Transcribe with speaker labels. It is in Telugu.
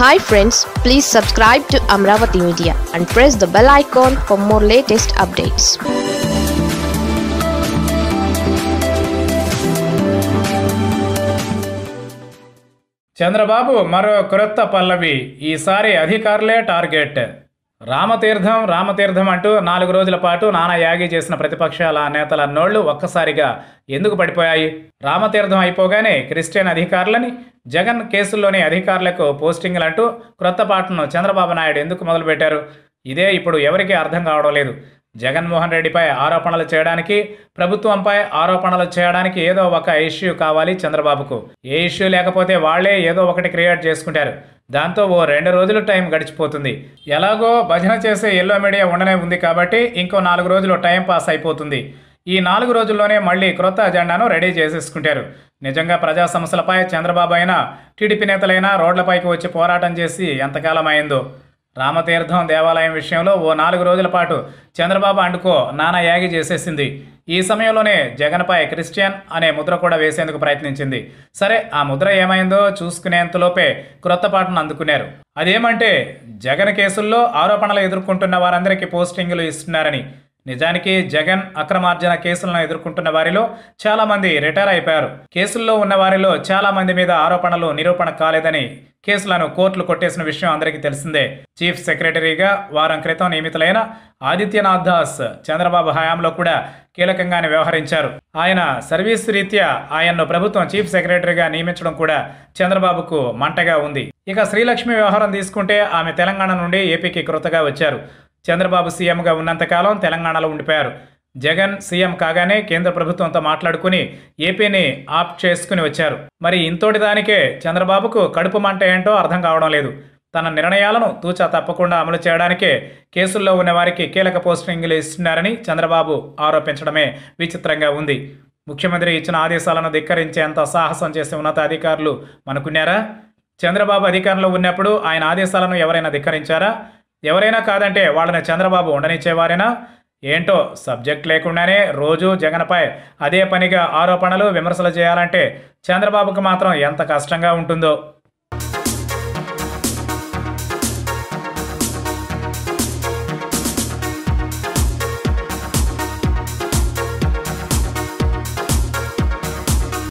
Speaker 1: Hi friends, please subscribe to Amravati Media and press the bell icon for more latest updates. Chandra Chandrababu మరో క్రొత్త పల్లవి ఈసారి adhikarle target. రామతీర్థం రామతీర్థం అంటూ నాలుగు రోజుల పాటు నానా యాగి చేసిన ప్రతిపక్షాల నేతల నోళ్లు ఒక్కసారిగా ఎందుకు పడిపోయాయి రామతీర్థం అయిపోగానే క్రిస్టియన్ అధికారులని జగన్ కేసుల్లోని అధికారులకు పోస్టింగ్లు అంటూ క్రొత్త పాటను చంద్రబాబు నాయుడు ఎందుకు మొదలుపెట్టారు ఇదే ఇప్పుడు ఎవరికీ అర్థం కావడం లేదు జగన్మోహన్ రెడ్డిపై ఆరోపణలు చేయడానికి ప్రభుత్వంపై ఆరోపణలు చేయడానికి ఏదో ఒక ఇష్యూ కావాలి చంద్రబాబుకు ఏ ఇష్యూ లేకపోతే వాళ్లే ఏదో ఒకటి క్రియేట్ చేసుకుంటారు దాంతో ఓ రెండు రోజులు టైం గడిచిపోతుంది ఎలాగో భజన చేసే ఎల్లో మీడియా ఉండనే ఉంది కాబట్టి ఇంకో నాలుగు రోజులు టైం పాస్ అయిపోతుంది ఈ నాలుగు రోజుల్లోనే మళ్ళీ క్రొత్త అజెండాను రెడీ చేసేసుకుంటారు నిజంగా ప్రజా సమస్యలపై చంద్రబాబు అయినా టీడీపీ నేతలైనా రోడ్లపైకి వచ్చి పోరాటం చేసి ఎంతకాలం అయిందో రామతీర్థం దేవాలయం విషయంలో ఓ నాలుగు రోజుల పాటు చంద్రబాబు అండుకో నానా యాగి చేసేసింది ఈ సమయంలోనే జగన్పై క్రిస్టియన్ అనే ముద్ర కూడా వేసేందుకు ప్రయత్నించింది సరే ఆ ముద్ర ఏమైందో చూసుకునేంతలోపే క్రొత్త పాటను అందుకున్నారు అదేమంటే జగన్ కేసుల్లో ఆరోపణలు ఎదుర్కొంటున్న వారందరికీ పోస్టింగ్లు ఇస్తున్నారని నిజానికి జగన్ అక్రమార్జన కేసులను ఎదుర్కొంటున్న వారిలో చాలామంది రిటైర్ అయిపోయారు కేసుల్లో ఉన్న వారిలో చాలామంది మీద ఆరోపణలు నిరూపణ కాలేదని కేసులను కోర్టులు కొట్టేసిన విషయం అందరికీ తెలిసిందే చీఫ్ సెక్రటరీగా వారం క్రితం నియమితులైన ఆదిత్యనాథ్ దాస్ చంద్రబాబు హయాంలో కూడా కీలకంగానే వ్యవహరించారు ఆయన సర్వీస్ రీత్యా ఆయన్ను ప్రభుత్వం చీఫ్ సెక్రటరీగా నియమించడం కూడా చంద్రబాబుకు మంటగా ఉంది ఇక శ్రీలక్ష్మి వ్యవహారం తీసుకుంటే ఆమె తెలంగాణ నుండి ఏపీకి కృతగా వచ్చారు చంద్రబాబు సీఎంగా ఉన్నంతకాలం తెలంగాణలో ఉండిపోయారు జగన్ సీఎం కాగానే కేంద్ర ప్రభుత్వంతో మాట్లాడుకుని ఏపీని ఆప్ చేసుకుని వచ్చారు మరి ఇంతోటి దానికే చంద్రబాబుకు కడుపు మంట ఏంటో అర్థం కావడం లేదు తన నిర్ణయాలను తూచా తప్పకుండా అమలు చేయడానికే కేసుల్లో ఉన్నవారికి కీలక పోస్టింగ్లు ఇస్తున్నారని చంద్రబాబు ఆరోపించడమే విచిత్రంగా ఉంది ముఖ్యమంత్రి ఇచ్చిన ఆదేశాలను ధిక్కరించేంత సాహసం చేసే ఉన్నతాధికారులు మనకున్నారా చంద్రబాబు అధికారంలో ఉన్నప్పుడు ఆయన ఆదేశాలను ఎవరైనా ధిక్కరించారా ఎవరైనా కాదంటే వాళ్ళని చంద్రబాబు ఉండనిచ్చేవారైనా ఏంటో సబ్జెక్ట్ లేకుండానే రోజు జగన్పై అదే పనిగా ఆరోపణలు విమర్శలు చేయాలంటే చంద్రబాబుకు మాత్రం ఎంత కష్టంగా ఉంటుందో